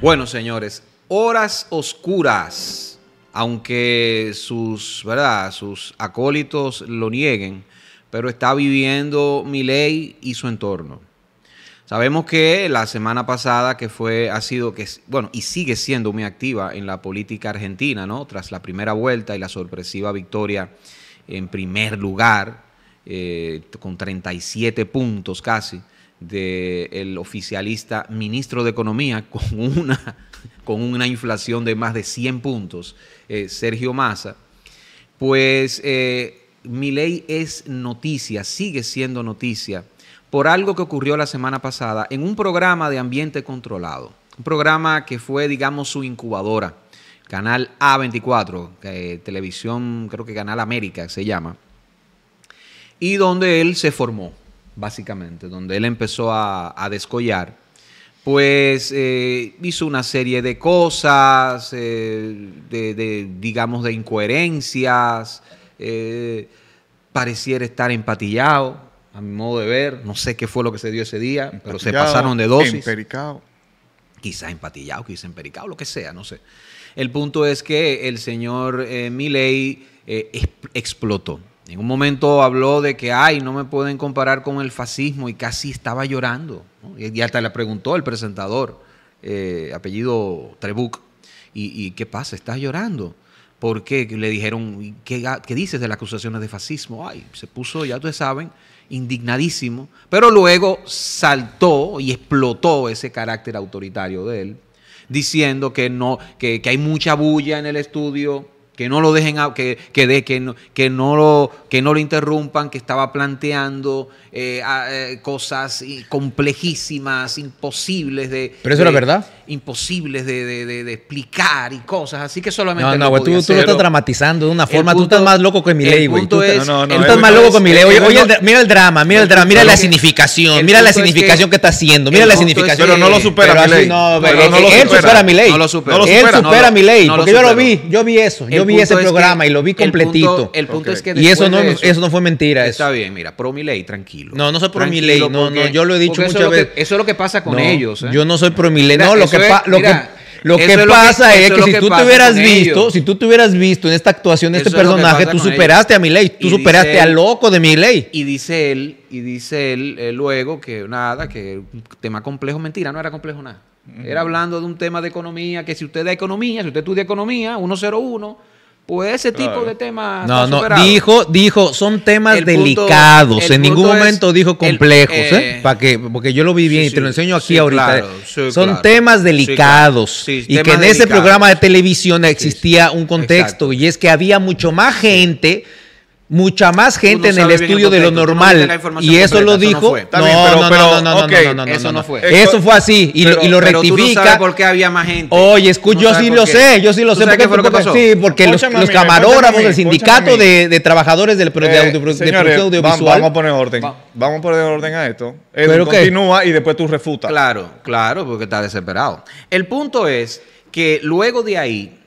Bueno, señores, horas oscuras, aunque sus, ¿verdad? sus acólitos lo nieguen, pero está viviendo ley y su entorno. Sabemos que la semana pasada que fue ha sido que bueno y sigue siendo muy activa en la política argentina, ¿no? Tras la primera vuelta y la sorpresiva victoria en primer lugar eh, con 37 puntos casi del oficialista ministro de Economía con una, con una inflación de más de 100 puntos, eh, Sergio Massa, pues eh, mi ley es noticia, sigue siendo noticia, por algo que ocurrió la semana pasada en un programa de ambiente controlado, un programa que fue, digamos, su incubadora, Canal A24, eh, televisión, creo que Canal América se llama, y donde él se formó básicamente, donde él empezó a, descollar, pues eh, hizo una serie de cosas, eh, de, digamos, de incoherencias, eh, pareciera estar empatillado, a mi modo de ver, no sé qué fue lo que se dio ese día, pero se pasaron de dosis. Empericado. Quizás empatillado, quizás empericado, lo que sea, no sé. El punto es que el señor Miley explotó en un momento habló de que, ay, no me pueden comparar con el fascismo y casi estaba llorando. Y hasta le preguntó el presentador, eh, apellido Trebuc, ¿y, qué pasa? ¿Estás llorando? ¿Por qué? Le dijeron, ¿qué, dices de las acusaciones de fascismo? Ay, se puso, ya ustedes saben, indignadísimo, pero luego saltó y explotó ese carácter autoritario de él, diciendo que, no, que, que hay mucha bulla en el estudio, que no lo dejen, que, que, de, que, no, que, no, lo, que no lo interrumpan, que estaba planteando eh, eh, cosas complejísimas, imposibles de... Pero eso era verdad. Imposibles de, de, explicar y cosas, así que solamente... No, no, güey, tú, tú, lo estás dramatizando de una forma, tú estás más loco que mi ley, güey. Tú, es, no, no, tú estás más loco que mi ley. Oye, mira el drama, mira el, drama, mira la significación, mira la significación que, está haciendo, mira la significación. Pero no lo supera mi ley. No, eh, él supera mi ley. No lo supera. Él supera mi ley, porque yo lo vi, yo vi eso vi ese programa y lo vi completito. El punto, es que y eso no, eso, no fue mentira. Está bien, mira, pro mi ley, tranquilo. No, no soy pro mi ley, no, no, yo lo he dicho muchas veces. Eso es lo que pasa con ellos. ¿eh? Yo no soy pro mi ley, no, lo que pasa... Lo que, pasa es, que, si tú te hubieras visto, si tú te hubieras visto en esta actuación de este personaje, tú superaste a mi ley tú superaste al loco de mi ley Y dice él, y dice él eh, luego que nada, que tema complejo, mentira, no era complejo nada. Era hablando de un tema de economía, que si usted da economía, si usted estudia economía, 101, pues ese tipo de temas. No, no, dijo, dijo, son temas delicados. en ningún momento dijo complejos, eh, eh Para que, porque yo lo vi bien y te lo enseño aquí ahorita. ¿eh? son temas delicados. y que en ese programa de televisión existía un contexto. Y es que había mucho más gente mucha más gente en el estudio de lo normal. y eso lo dijo. no, no, no, no, no, no, Eso no fue. Eso, fue así. Y, pero, y lo rectifica. Sabes ¿Por qué había más gente? Oye, escucha, yo sí lo sé. Yo sí lo sé. Porque, Sí, porque los, camarógrafos, del sindicato de, trabajadores del, de, eh, de, audiovisual. Vamos a poner orden. Vamos a poner orden a esto. Pero continúa y después tú refutas. Claro, claro, porque estás desesperado. El punto es que luego de ahí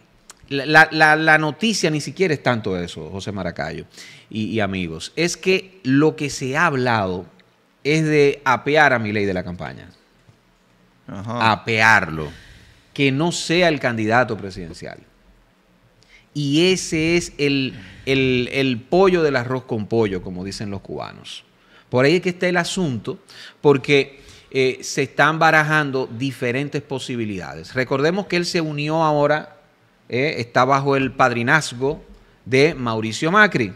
la, noticia ni siquiera es tanto eso, José Maracayo y, amigos. Es que lo que se ha hablado es de apear a mi ley de la campaña. Apearlo. Que no sea el candidato presidencial. Y ese es el, pollo del arroz con pollo, como dicen los cubanos. Por ahí es que está el asunto, porque eh, se están barajando diferentes posibilidades. Recordemos que él se unió ahora eh, está bajo el padrinazgo de Mauricio Macri,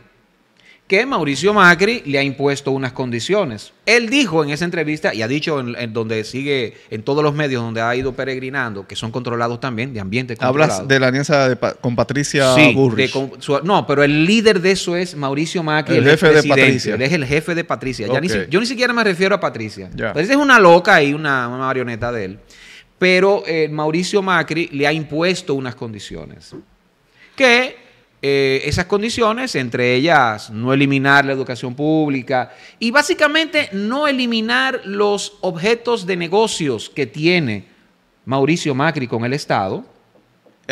que Mauricio Macri le ha impuesto unas condiciones. Él dijo en esa entrevista, y ha dicho en, donde sigue, en todos los medios donde ha ido peregrinando, que son controlados también, de ambiente. controlado. Hablas de la alianza con Patricia sí, no, pero el líder de eso es Mauricio Macri, el, jefe de Patricia. es el jefe de Patricia. yo ni siquiera me refiero a Patricia. Patricia es una loca y una marioneta de él pero eh, Mauricio Macri le ha impuesto unas condiciones, que eh, esas condiciones, entre ellas no eliminar la educación pública y básicamente no eliminar los objetos de negocios que tiene Mauricio Macri con el Estado.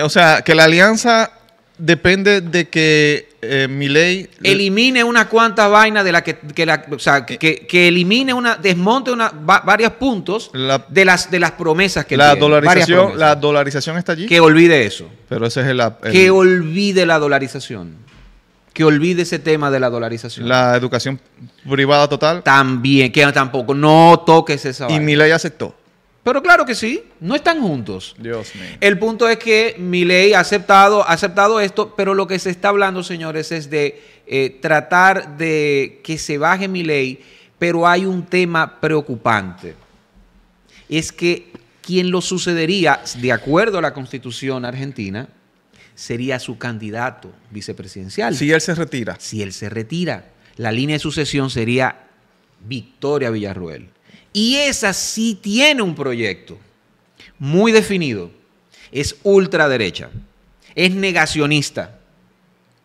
O sea, que la alianza depende de que eh, mi ley... Elimine una cuanta vaina, de la que, que o sea, que, elimine una, desmonte una, varios puntos de, las, de las promesas que la tiene, Dolarización, La dolarización está allí. Que olvide eso. Pero ese es el, el... Que olvide la dolarización. Que olvide ese tema de la dolarización. La educación privada total. También, que tampoco, no toques esa vaina. Y mi ley aceptó. Pero claro que sí, no están juntos. Dios mío. El punto es que mi ley ha aceptado, ha aceptado esto, pero lo que se está hablando, señores, es de eh, tratar de que se baje mi ley, pero hay un tema preocupante. Es que quien lo sucedería, de acuerdo a la constitución argentina, sería su candidato vicepresidencial. Si él se retira. Si él se retira. La línea de sucesión sería Victoria Villarruel. Y esa sí tiene un proyecto muy definido. Es ultraderecha. Es negacionista.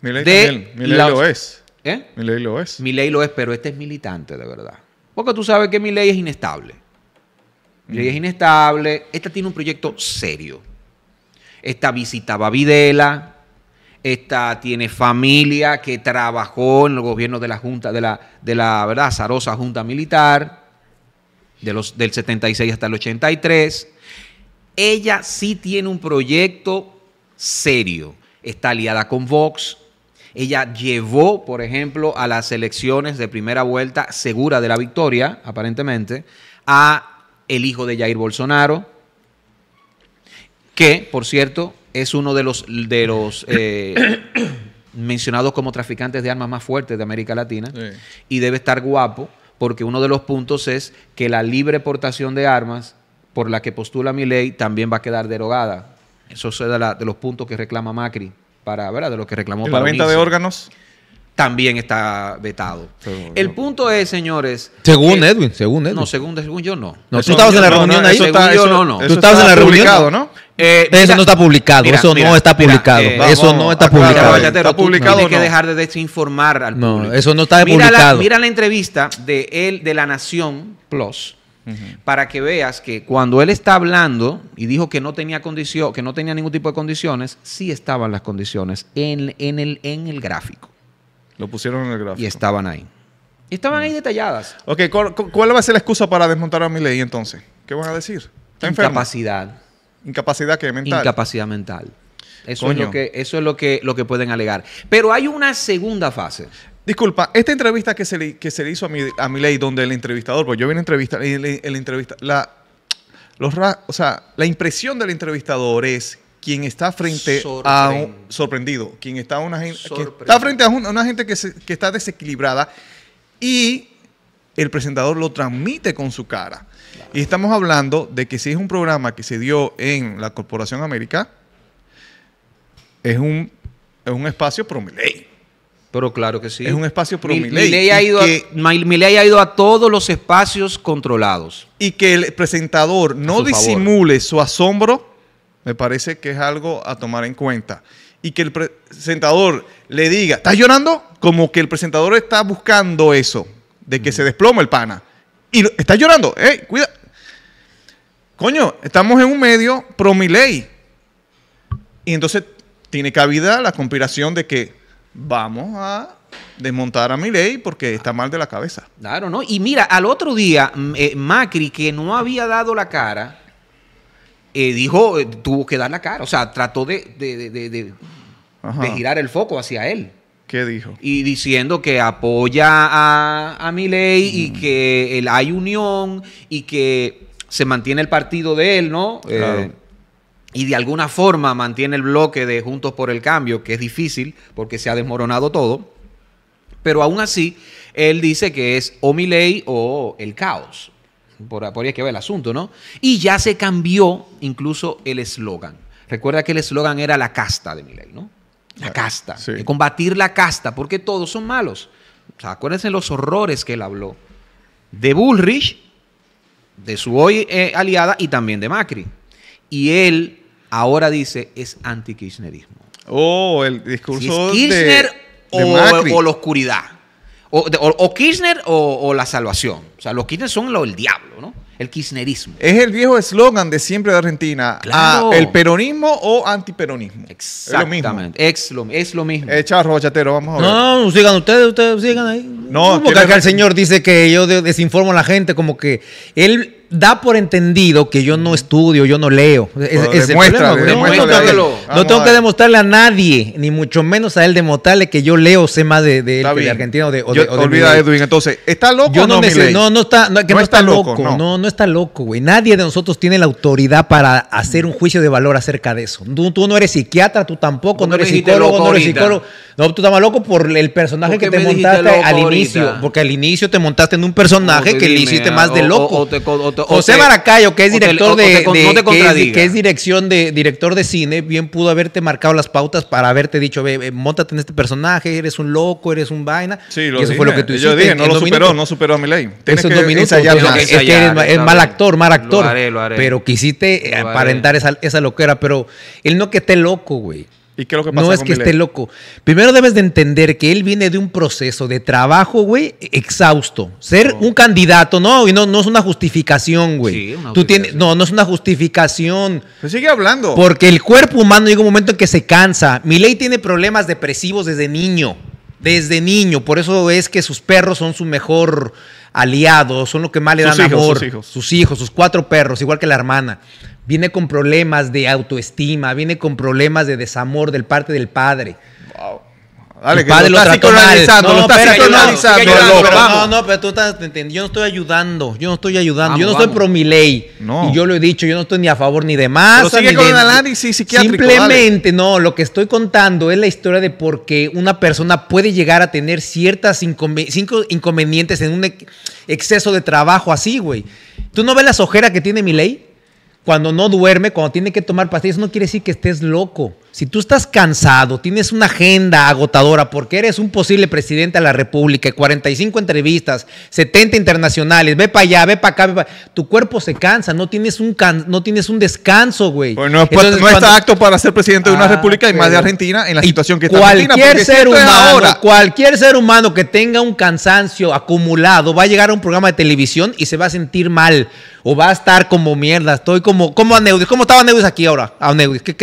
Mi también. lo es. ¿Eh? mi ley lo es. ley lo es, pero este es militante de verdad. Porque tú sabes que mi ley es inestable. mi ley es mm. inestable. Esta tiene un proyecto serio. Esta visitaba Videla. Esta tiene familia que trabajó en el gobierno de la Junta, de la, de la ¿verdad? Zarosa Junta Militar de los, del 76 hasta el 83. Ella sí tiene un proyecto serio. Está aliada con Vox. Ella llevó, por ejemplo, a las elecciones de primera vuelta, segura de la victoria, aparentemente, a el hijo de Jair Bolsonaro, que, por cierto, es uno de los, de los eh, mencionados como traficantes de armas más fuertes de América Latina y debe estar guapo porque uno de los puntos es que la libre portación de armas, por la que postula mi ley, también va a quedar derogada. Eso es de, los puntos que reclama Macri, para, ¿verdad? De lo que reclamó para. ¿La venta de órganos? También está vetado. el punto es, señores. Según Edwin, según Edwin. No, según, según yo no. tú estabas en la reunión ahí. yo no, no. Tú estabas en la reunión. ¿no? Eh, eso no está publicado, eso no está publicado. Eh, eso no está publicado. que dejar de desinformar al Eso no está publicado. mira la entrevista de él de La Nación Plus para que veas que cuando él está hablando y dijo que no tenía condición, que no tenía ningún tipo de condiciones, sí estaban las condiciones en, en, el, en el gráfico. Lo pusieron en el gráfico. Y estaban ahí. estaban ahí detalladas. Ok, ¿cuál, va a ser la excusa para desmontar a mi ley entonces? ¿Qué van a decir? Está Incapacidad. Incapacidad que mental. Incapacidad mental. Eso es, lo que, eso es lo, que, lo que pueden alegar. Pero hay una segunda fase. Disculpa, esta entrevista que se le, que se hizo a mi, a ley, donde el entrevistador, pues yo vi una entrevista, la, o sea, la impresión del entrevistador es quien está frente a un sorprendido, quien está, una, está frente a una, gente que, que está desequilibrada y el presentador lo transmite con su cara. Y estamos hablando de que si es un programa que se dio en la Corporación América, es un, es un espacio Pero claro que sí. Es un espacio pro ha, ha ido a todos los espacios controlados. Y que el presentador no disimule su asombro, me parece que es algo a tomar en cuenta. Y que el presentador le diga, ¿estás llorando? Como que el presentador está buscando eso de que se desploma el pana. Y está llorando. ¡Ey, cuida! Coño, estamos en un medio pro mi ley. Y entonces tiene cabida la conspiración de que vamos a desmontar a ley porque está mal de la cabeza. Claro, ¿no? Y mira, al otro día, mm, eh, Macri, que no había dado la cara, eh, dijo, eh, tuvo que dar la cara. O sea, trató de girar el foco hacia él. ¿Qué dijo? Y diciendo que apoya a, a Miley y mm. que hay unión y que se mantiene el partido de él, ¿no? Eh, y de alguna forma mantiene el bloque de Juntos por el Cambio, que es difícil porque se ha desmoronado todo. Pero aún así, él dice que es o Miley o el caos. Por, por ahí es que va el asunto, ¿no? Y ya se cambió incluso el eslogan. Recuerda que el eslogan era la casta de Miley, ¿no? La ah, casta. De combatir la casta, porque todos son malos. acuérdense los horrores que él habló. De Bullrich, de su hoy eh, aliada y también de Macri. Y él ahora dice es anti-kirchnerismo. Oh, el discurso Kirchner o, la oscuridad. O, Kirchner o, la salvación. O sea, los Kirchner son lo, el diablo, ¿no? el kirchnerismo. Es el viejo eslogan de siempre de Argentina. Claro. ¿El peronismo o antiperonismo? Exactamente. Es lo mismo. Es lo, mismo. vamos a ver. No, no, sigan ustedes, ustedes sigan ahí. No, porque acá el señor dice que yo desinformo a la gente, como que él da por entendido que yo no estudio, yo no leo. Es, problema, no, tengo que demostrarle a nadie, ni mucho menos a él demostrarle que yo leo, sé más de, de él de Argentina o de, o Olvida Edwin, entonces, ¿está loco o no, sé, no, no está, no, está, loco. no. no, está loco, güey. Nadie de nosotros tiene la autoridad para hacer un juicio de valor acerca de eso. Tú, no eres psiquiatra, tú tampoco, no eres psicólogo, no eres psicólogo. No, tú estabas loco por el personaje que te montaste al inicio. Porque al inicio te montaste en un personaje que le hiciste más de loco. José Baracayo, que es director de, que, es, dirección de director de cine, bien pudo haberte marcado las pautas para haberte dicho, ve, montate en este personaje, eres un loco, eres un vaina. Sí, lo y eso fue lo que tú hiciste. Yo dije, no lo superó, no superó a mi ley. Tienes es que eres mal actor, mal actor. Lo haré, lo haré. Pero quisiste aparentar esa, esa loquera, pero él no que esté loco, güey. ¿Y qué es lo que No es que esté loco. Primero debes de entender que él viene de un proceso de trabajo, güey, exhausto. Ser oh. un candidato, no, y no, no es una justificación, güey. Sí, una Tú tienes, no, no es una justificación. Se pues sigue hablando. Porque el cuerpo humano llega un momento en que se cansa. Milei tiene problemas depresivos desde niño. Desde niño. Por eso es que sus perros son su mejor aliado, son lo que más le Sus dan hijos, amor. sus hijos. sus hijos, sus cuatro perros, igual que la hermana viene con problemas de autoestima, viene con problemas de desamor del parte del padre. Dale, que lo, está psicoanalizando, lo está No, no, pero tú estás Yo no estoy ayudando. Yo no estoy ayudando. yo no estoy pro mi ley. Y yo lo he dicho, yo no estoy ni a favor ni de más. Pero sigue con el análisis psiquiátrico. Simplemente, no, lo que estoy contando es la historia de por qué una persona puede llegar a tener ciertas inconvenientes en un exceso de trabajo así, güey. ¿Tú no ves las ojeras que tiene mi ley? cuando no duerme, cuando tiene que tomar pastillas, no quiere decir que estés loco. Si tú estás cansado, tienes una agenda agotadora porque eres un posible presidente de la República, 45 entrevistas, 70 internacionales, ve para allá, ve para acá, ve tu cuerpo se cansa, no tienes un, no tienes un descanso, güey. Pues no, está apto para ser presidente de una ah, república y más de Argentina en la situación que está cualquier ser humano, Cualquier ser humano que tenga un cansancio acumulado va a llegar a un programa de televisión y se va a sentir mal o va a estar como mierda. Estoy como, como Aneudis. ¿Cómo estaba Aneudis aquí ahora?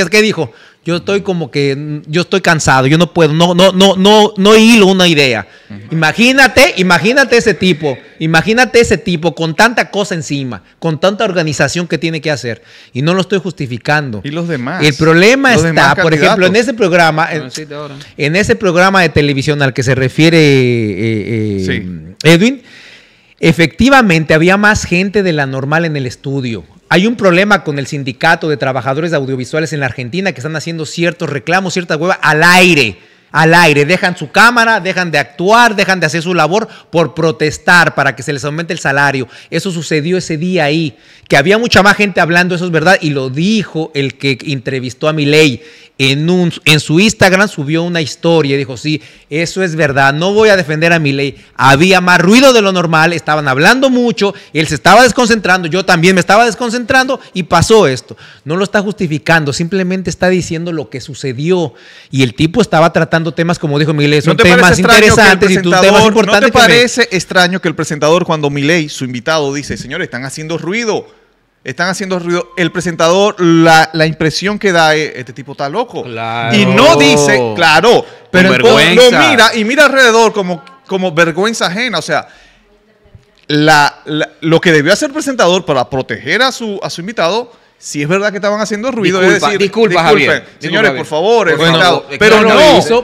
qué dijo? yo estoy como que yo estoy cansado, yo no puedo, no, no, no, no, no hilo una idea. Imagínate, imagínate ese tipo, imagínate ese tipo con tanta cosa encima, con tanta organización que tiene que hacer. Y no lo estoy justificando. Y los demás. El problema está, por ejemplo, en ese programa, en, ese programa de televisión al que se refiere eh, eh, Edwin. Efectivamente, había más gente de la normal en el estudio. Hay un problema con el sindicato de trabajadores audiovisuales en la Argentina que están haciendo ciertos reclamos, cierta hueva al aire, al aire. Dejan su cámara, dejan de actuar, dejan de hacer su labor por protestar para que se les aumente el salario. Eso sucedió ese día ahí, que había mucha más gente hablando, eso es verdad, y lo dijo el que entrevistó a ley en, su Instagram subió una historia y dijo, sí, eso es verdad, no voy a defender a mi Había más ruido de lo normal, estaban hablando mucho, él se estaba desconcentrando, yo también me estaba desconcentrando y pasó esto. No lo está justificando, simplemente está diciendo lo que sucedió. Y el tipo estaba tratando temas, como dijo Miley, son temas interesantes y temas importantes. ¿No te parece extraño que el presentador, cuando Miley, su invitado, dice, señores, están haciendo ruido? están haciendo ruido. El presentador, la, impresión que da eh, este tipo está loco. Y no dice, claro, pero entonces lo mira y mira alrededor como, como vergüenza ajena. O sea, la, lo que debió hacer el presentador para proteger a su, a su invitado si es verdad que estaban haciendo ruido, Disculpa, es decir, disculpa, disculpen, Javier, señores, por favor, pero no,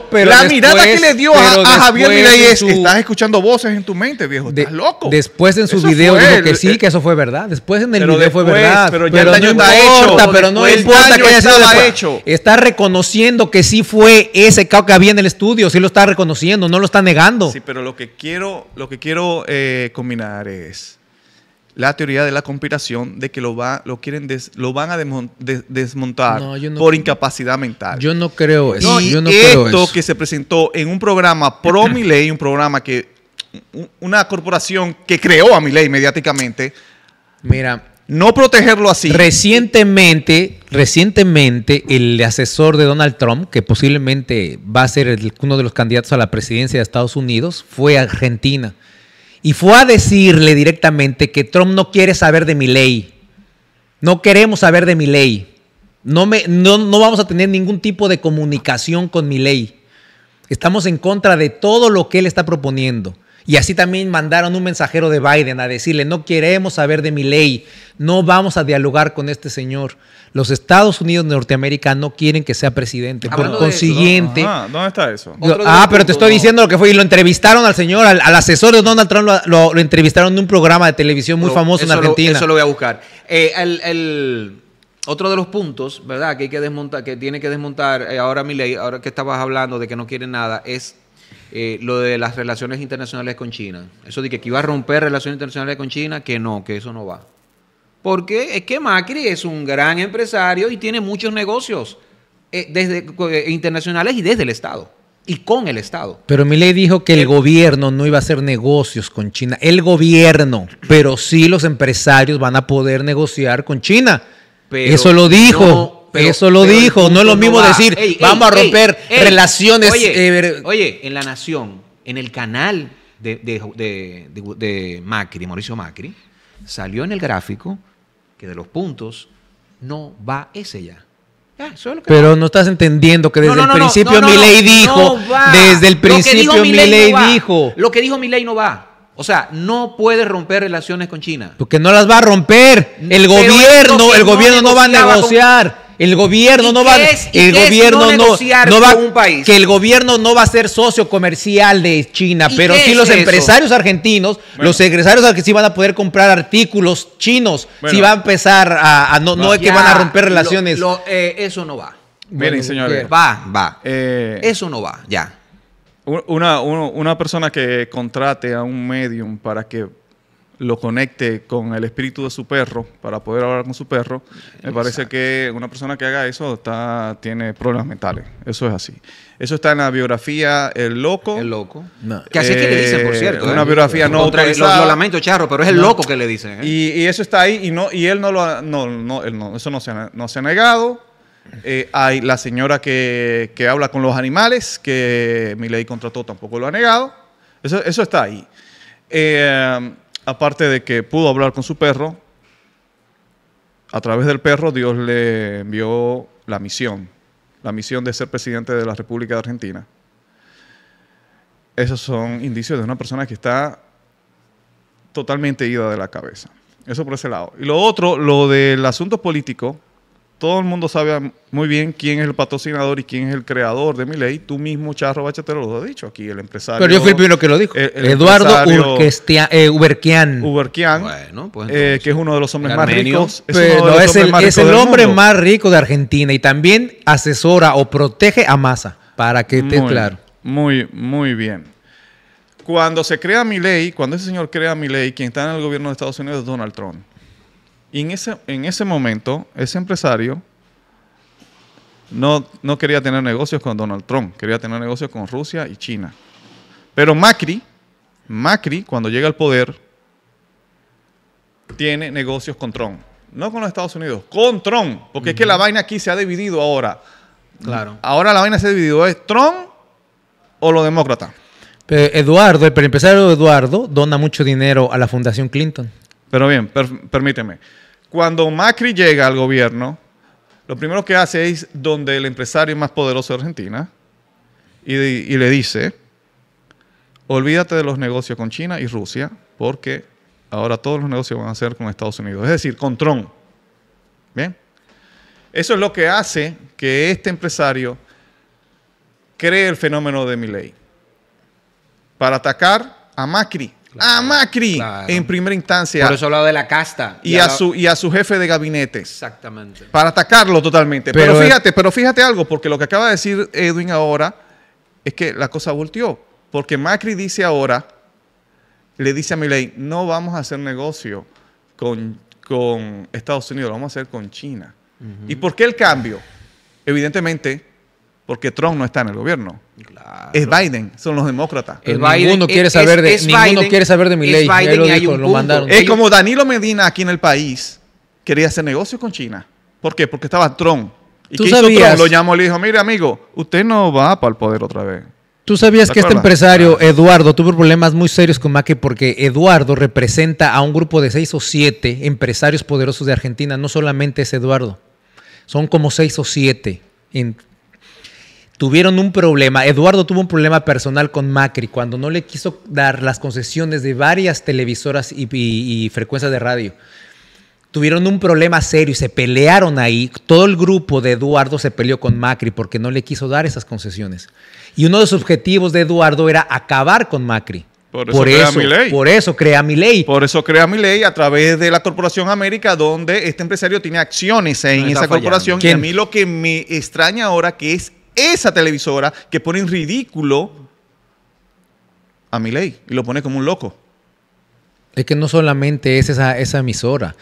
pero la mirada que le dio a, Javier Milei es, estás escuchando voces en tu mente, viejo, estás loco. Después en su video dijo que sí, que eso fue verdad, después en el video fue verdad, pero el daño no está importa, hecho, pero no importa que haya sido hecho. Está reconociendo que sí fue ese caos que había en el estudio, sí lo está reconociendo, no lo está negando. Sí, pero lo que quiero, lo que quiero eh, combinar es la teoría de la conspiración de que lo, va, lo, quieren lo van a desmontar por incapacidad mental. Yo no creo eso. yo esto que se presentó en un programa pro ley un programa que una corporación que creó a ley mediáticamente. Mira, no protegerlo así. Recientemente, recientemente el asesor de Donald Trump, que posiblemente va a ser uno de los candidatos a la presidencia de Estados Unidos, fue a Argentina y fue a decirle directamente que Trump no quiere saber de mi ley. No queremos saber de mi ley. No, me, no, no vamos a tener ningún tipo de comunicación con mi ley. Estamos en contra de todo lo que él está proponiendo. Y así también mandaron un mensajero de Biden a decirle, no queremos saber de mi ley, no vamos a dialogar con este señor. Los Estados Unidos de Norteamérica no quieren que sea presidente. Por consiguiente... ¿Dónde está eso? Ah, pero te estoy diciendo lo que fue. Y lo entrevistaron al señor, al, asesor de Donald Trump, lo, entrevistaron en un programa de televisión muy famoso en Argentina. eso lo voy a buscar. Eh, el, otro de los puntos, ¿verdad? Que hay que desmontar, que tiene que desmontar eh, ahora mi ley, ahora que estabas hablando de que no quiere nada, es eh, lo de las relaciones internacionales con China. Eso de que iba a romper relaciones internacionales con China, que no, que eso no va. Porque es que Macri es un gran empresario y tiene muchos negocios eh, eh, internacionales y desde el Estado. Y con el Estado. Pero Milei dijo que el, gobierno no iba a hacer negocios con China. El gobierno, pero sí los empresarios van a poder negociar con China. Eso lo dijo. Eso lo dijo, no es lo mismo decir, vamos a romper relaciones. Eh, oye, en La Nación, en el canal de, de, Macri, Mauricio Macri, salió en el gráfico que de los puntos no va ese ya. pero no estás entendiendo que desde el principio mi ley dijo, desde el principio mi ley dijo. Lo que dijo mi ley no va. O sea, no puede romper relaciones con China. Porque no las va a romper. El gobierno, el gobierno no va a negociar. El gobierno no va el gobierno no, no va un país? que el gobierno no va a ser socio comercial de China, pero sí los empresarios argentinos, los empresarios que sí van a poder comprar artículos chinos, si sí va a empezar a, no, es que van a romper relaciones. Eh, eso no va. Miren, señores. Va, va. Eh, eso no va, ya. una persona que contrate a un medium para que lo conecte con el espíritu de su perro para poder hablar con su perro, me parece que una persona que haga eso está, tiene problemas mentales. Eso es así. Eso está en la biografía El Loco. El Loco. No. Que así que le dicen, por eh, cierto. Eh, una biografía no autorizada. Lo, lamento, Charro, pero es El Loco que le dicen. ¿eh? Y, eso está ahí y, no, y él no lo ha, no, no, él no, eso no se ha, no se negado. Eh, hay la señora que, que, habla con los animales, que mi ley contrató, tampoco lo ha negado. Eso, eso está ahí. Eh, aparte de que pudo hablar con su perro, a través del perro Dios le envió la misión, la misión de ser presidente de la República de Argentina. Esos son indicios de una persona que está totalmente ida de la cabeza. Eso por ese lado. Y lo otro, lo del asunto político, todo el mundo sabe muy bien quién es el patrocinador y quién es el creador de mi ley. Tú mismo, Charro Bachatero, lo has dicho aquí, el empresario. Pero yo fui el primero que lo dijo. Eduardo eh, Uberquian. Uberquian, pues, eh, que es uno de los hombres más ricos. Es, el, hombre más rico de Argentina y también asesora o protege a Massa, para que esté claro. Muy, muy bien. Cuando se crea mi ley, cuando ese señor crea mi ley, quien está en el gobierno de Estados Unidos es Donald Trump. Y en ese, en ese momento, ese empresario no, no quería tener negocios con Donald Trump, quería tener negocios con Rusia y China. Pero Macri, Macri, cuando llega al poder, tiene negocios con Trump. No con los Estados Unidos, con Trump. Porque es que la vaina aquí se ha dividido ahora. Claro. Ahora la vaina se ha dividido. ¿Es Trump o los demócratas? Eduardo, el empresario Eduardo, dona mucho dinero a la Fundación Clinton. Pero bien, permíteme. Cuando Macri llega al gobierno, lo primero que hace es donde el empresario más poderoso de Argentina y, le dice, olvídate de los negocios con China y Rusia, porque ahora todos los negocios van a ser con Estados Unidos, es decir, con Trump. ¿Bien? Eso es lo que hace que este empresario cree el fenómeno de Milley para atacar a Macri a ah, Macri en primera instancia. Por eso de la casta. Y, a, su, y a su jefe de gabinete. Exactamente. Para atacarlo totalmente. Pero, eh, fíjate, pero fíjate algo, porque lo que acaba de decir Edwin ahora es que la cosa volteó. Porque Macri dice ahora, le dice a Milei, no vamos a hacer negocio con, con Estados Unidos, lo vamos a hacer con China. ¿Y por qué el cambio? Evidentemente, porque Trump no está en el gobierno. Es Biden, son los demócratas. Es Biden, quiere saber de, quiere saber de mi ley. Es como Danilo Medina aquí en el país quería hacer negocio con China. ¿Por qué? Porque estaba Trump. ¿Y ¿Tú Trump? Lo llamó y le dijo, mire amigo, usted no va para el poder otra vez. ¿Tú sabías que este empresario, ah. Eduardo, tuvo problemas muy serios con Mackey porque Eduardo representa a un grupo de seis o siete empresarios poderosos de Argentina? No solamente es Eduardo, son como seis o siete en tuvieron un problema. Eduardo tuvo un problema personal con Macri cuando no le quiso dar las concesiones de varias televisoras y, frecuencias de radio. Tuvieron un problema serio y se pelearon ahí. Todo el grupo de Eduardo se peleó con Macri porque no le quiso dar esas concesiones. Y uno de los objetivos de Eduardo era acabar con Macri. Por eso, crea mi ley. Por eso crea mi ley. Por eso crea mi ley a través de la Corporación América, donde este empresario tiene acciones en esa corporación. Y a mí lo que me extraña ahora que es esa televisora que pone en ridículo a mi ley y lo pone como un loco. Es que no solamente es esa, esa emisora.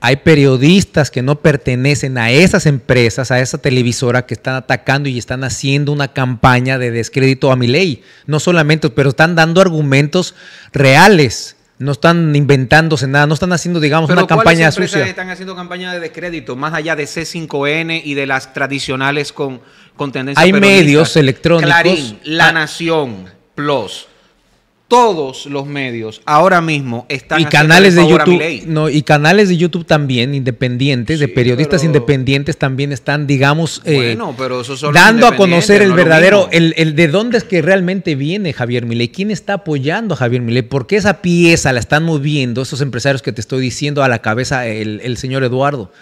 Hay periodistas que no pertenecen a esas empresas, a esa televisora que están atacando y están haciendo una campaña de descrédito a mi ley. No solamente, pero están dando argumentos reales no están inventándose nada, no están haciendo, digamos, una campaña sucia. están haciendo campaña de descrédito, más allá de C5N y de las tradicionales con, con tendencia Hay medios electrónicos. Clarín, La ah. Nación, Plus todos los medios ahora mismo están y canales de YouTube no y canales de YouTube también independientes de periodistas independientes también están digamos eh, dando a conocer el verdadero el, de dónde es que realmente viene Javier Milei quién está apoyando a Javier Milei porque esa pieza la están moviendo esos empresarios que te estoy diciendo a la cabeza el, el señor Eduardo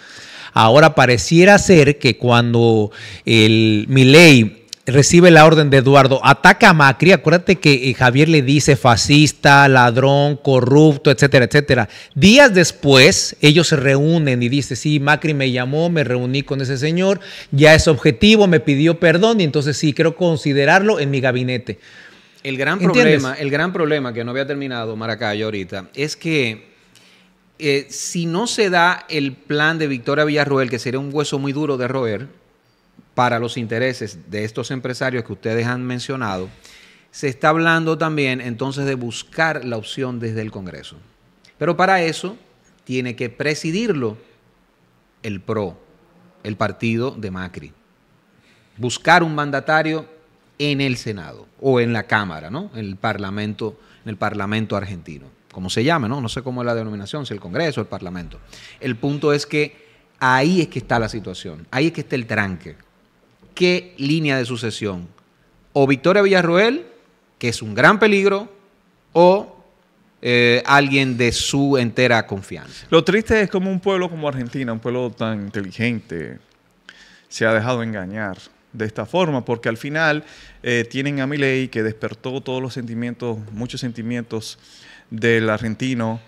Ahora pareciera ser que cuando el Milei recibe la orden de Eduardo, ataca a Macri, acuérdate que eh, Javier le dice fascista, ladrón, corrupto, etcétera, etcétera. Días después, ellos se reúnen y dice, sí, Macri me llamó, me reuní con ese señor, ya es objetivo, me pidió perdón y entonces sí, quiero considerarlo en mi gabinete. El gran problema, el gran problema que no había terminado Maracay ahorita, es que eh, si no se da el plan de Victoria Villarroel, que sería un hueso muy duro de roer, para los intereses de estos empresarios que ustedes han mencionado, se está hablando también entonces de buscar la opción desde el Congreso. Pero para eso tiene que presidirlo el PRO, el partido de Macri. Buscar un mandatario en el Senado o en la Cámara, ¿no? En el Parlamento, el Parlamento argentino. Como se llama, ¿no? No sé cómo es la denominación, si el Congreso o el Parlamento. El punto es que ahí es que está la situación, ahí es que está el tranque qué línea de sucesión. O Victoria Villarroel, que es un gran peligro, o eh, alguien de su entera confianza. Lo triste es como un pueblo como Argentina, un pueblo tan inteligente, se ha dejado engañar de esta forma, porque al final eh, tienen a Milei que despertó todos los sentimientos, muchos sentimientos del argentino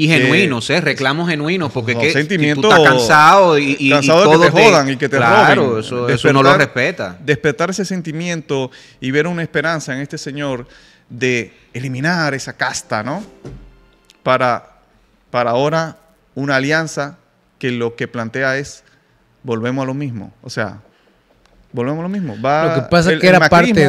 y genuinos, eh, reclamos genuinos, porque que, sentimiento, tú estás cansado y, cansado que te, jodan y que te claro, Eso, no lo respeta. Despertar ese sentimiento y ver una esperanza en este señor de eliminar esa casta, ¿no? Para, para ahora una alianza que lo que plantea es volvemos a lo mismo, o sea, volvemos a lo mismo. lo que pasa es que era parte de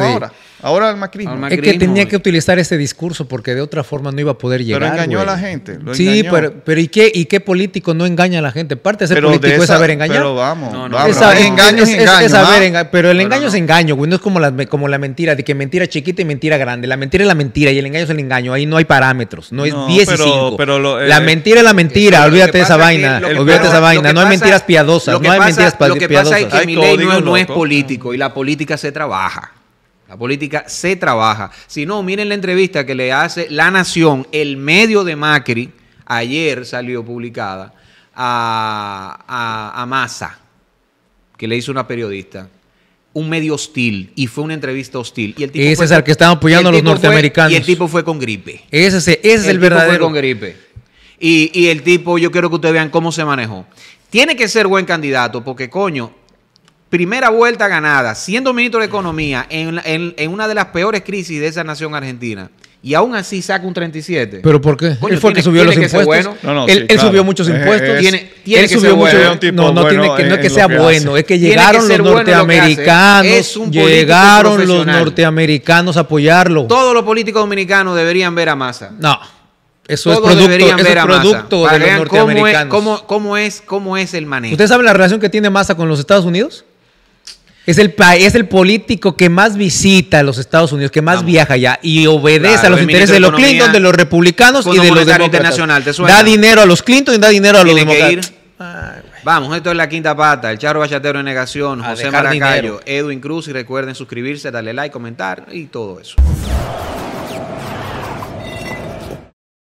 Ahora al Es que tenía que utilizar ese discurso porque de otra forma no iba a poder llegar. Pero engañó a la gente. sí, pero, ¿y, qué, ¿y qué político no engaña a la gente? Parte de ser político es saber engañar. Pero vamos, no, engaño es, engaño. pero el engaño es engaño, güey. No es como la, como la mentira, de que mentira chiquita y mentira grande. La mentira es la mentira y el engaño es el engaño. Ahí no hay parámetros. No es 10 y 5. Eh, la mentira es la mentira. Olvídate de esa vaina. Olvídate esa vaina. No hay mentiras piadosas. No hay mentiras piadosas. Lo que pasa es que mi no es político y la política se trabaja. La política se trabaja. Si no, miren la entrevista que le hace La Nación, el medio de Macri, ayer salió publicada, a, Massa, que le hizo una periodista. Un medio hostil y fue una entrevista hostil. Y ese es el que están apoyando a los norteamericanos. y el tipo fue con gripe. Ese, es el, verdadero. Fue con gripe. Y, y el tipo, yo quiero que ustedes vean cómo se manejó. Tiene que ser buen candidato porque, coño, primera vuelta ganada, siendo ministro de Economía en, una de las peores crisis de esa nación argentina. Y aún así saca un 37. ¿Pero por qué? Porque subió los impuestos. él, subió muchos impuestos. que subió No, tiene que, no es que sea bueno. Es que llegaron los norteamericanos. llegaron los norteamericanos a apoyarlo. Todos los políticos dominicanos deberían ver a Massa. No. Eso es producto, de los norteamericanos. Cómo es, cómo, es, ¿Cómo es el manejo? ¿Usted sabe la relación que tiene Massa con los Estados Unidos? Es el, es el político que más visita a los Estados Unidos, que más viaja allá y obedece a los intereses de los Clinton, de los republicanos y de los demócratas. Da dinero a los Clinton y da dinero a los demócratas. Vamos, esto es la quinta pata. El Charro Bachatero en Negación, José Maracayo, Edwin Cruz. Y recuerden suscribirse, darle like, comentar y todo eso.